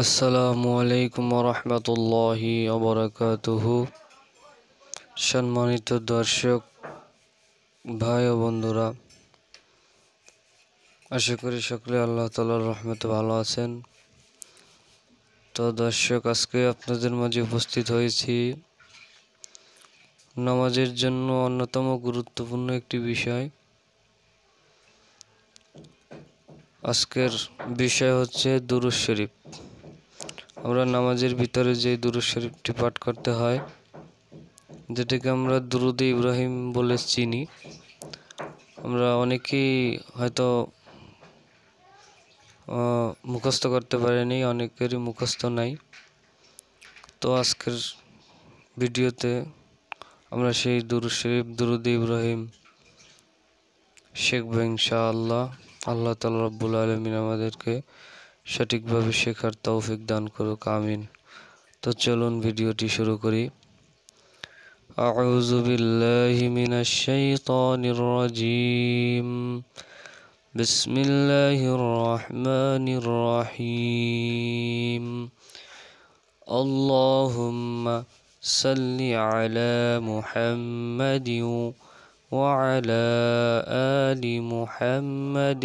আসসালামু আলাইকুম রহমতুল্লাহি অবরাকাতুহু সম্মানিত দর্শক ভাই ও বন্ধুরা আশা করি সকলে আল্লাহ তালার রহমতে ভালো আছেন তো দর্শক আজকে আপনাদের মাঝে উপস্থিত হয়েছি নামাজের জন্য অন্যতম গুরুত্বপূর্ণ একটি বিষয় আজকের বিষয় হচ্ছে দুরুজ শরীফ আমরা নামাজের ভিতরে যে দুরুদ শরীফটি পাঠ করতে হয় যেটাকে আমরা দুরুদে ইব্রাহিম বলে চিনি আমরা অনেকেই হয়তো মুখস্থ করতে পারেনি অনেকেরই মুখস্থ নাই তো আজকের ভিডিওতে আমরা সেই দুরুদ শরীফ দুরুদ ইব্রাহিম শেখব ইনশাআল্লাহ আল্লাহ তাল রব্বুল আলমিন আমাদেরকে সঠিক ভাবে শেখার তৌফিক দান করুক আমিন তো চলুন ভিডিওটি শুরু করি আউযু বিল্লাহি মিনাশ শাইতানির الرجيم بسم الله الرحمن الرحيم اللهم صل على محمد وعلى آل محمد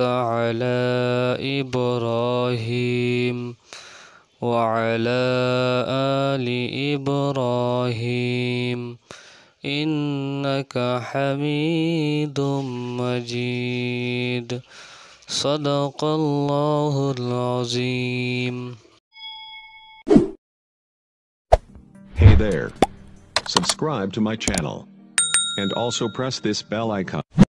على إبراهيم وعلى آل إبراهيم إنك حميد مجيد صدق الله العظيم Hey there! Subscribe to my channel and also press this bell icon.